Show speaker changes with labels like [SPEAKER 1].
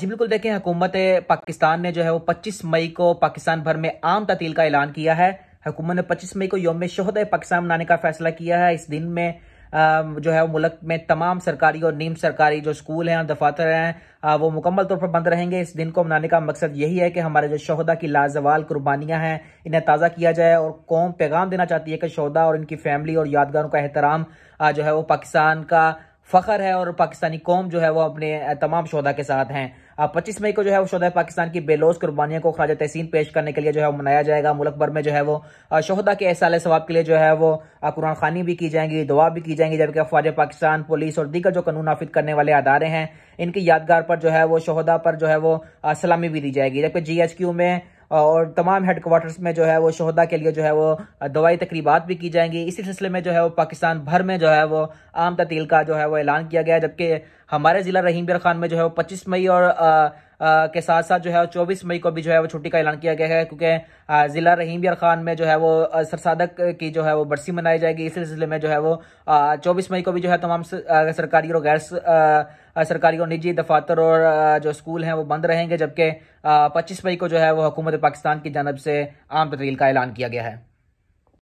[SPEAKER 1] जी बिल्कुल देखें हुकूमत पाकिस्तान ने जो है वो 25 मई को पाकिस्तान भर में आम तातील का ऐलान किया है हुकूमत ने 25 मई को योम शहद पाकिस्तान मनाने का फैसला किया है इस दिन में जो है वो मुल्क में तमाम सरकारी और नीम सरकारी जो स्कूल हैं और दफातर हैं वो मुकम्मल तौर पर बंद रहेंगे इस दिन को मनाने का मकसद यही है कि हमारे जो शहदा की लाजवाल कुर्बानियाँ हैं इन्हें ताज़ा किया जाए और कौम पैगाम देना चाहती है कि शहदा और इनकी फैमिली और यादगारों का एहतराम जो है वो पाकिस्तान का फ़ख्र है और पाकिस्तानी कौम जो है वो अपने तमाम शहदा के साथ हैं पच्चीस मई को जो है वो शहदा पाकिस्तान की बेलोस कुर्बानियों को खराज तहसीन पेश करने के लिए जो है मनाया जाएगा मुल्क भर में जो है वो शहदा के एहसाल सवाब के लिए जो है वो कुरान खानी भी की जाएंगी दुआ भी की जाएंगी जबकि अफवाज पाकिस्तान पुलिस और दीगर जो कानून नाफिद करने वाले अदारे हैं इनकी यादगार पर जो है वो शहदा पर जो है वो सलामी भी दी जाएगी जबकि जी एच क्यू में और तमाम हेडकोार्टर्स में जो है वो शहदा के लिए जो है वो दवाई तकरीबा भी की जाएंगी इसी सिलसिले में जो है वो पाकिस्तान भर में जो है वो आम तील का जो है वो ऐलान किया गया जबकि हमारे ज़िला रहीमबिर खान में जो है वो पच्चीस मई और के साथ साथ जो है चौबीस मई को भी जो है वो छुट्टी का ऐलान किया गया है क्योंकि ज़िला रहीम यार खान में जो है वो सरसादक की जो है वो बरसी मनाई जाएगी इस सिलसिले में जो है वो चौबीस मई को भी जो है तमाम सरकारी और गैर सरकारी और निजी दफातर और जो स्कूल हैं वो बंद रहेंगे जबकि पच्चीस मई को जो है वो हुकूमत पाकिस्तान की जानब से आम तब्दील का ऐलान किया गया है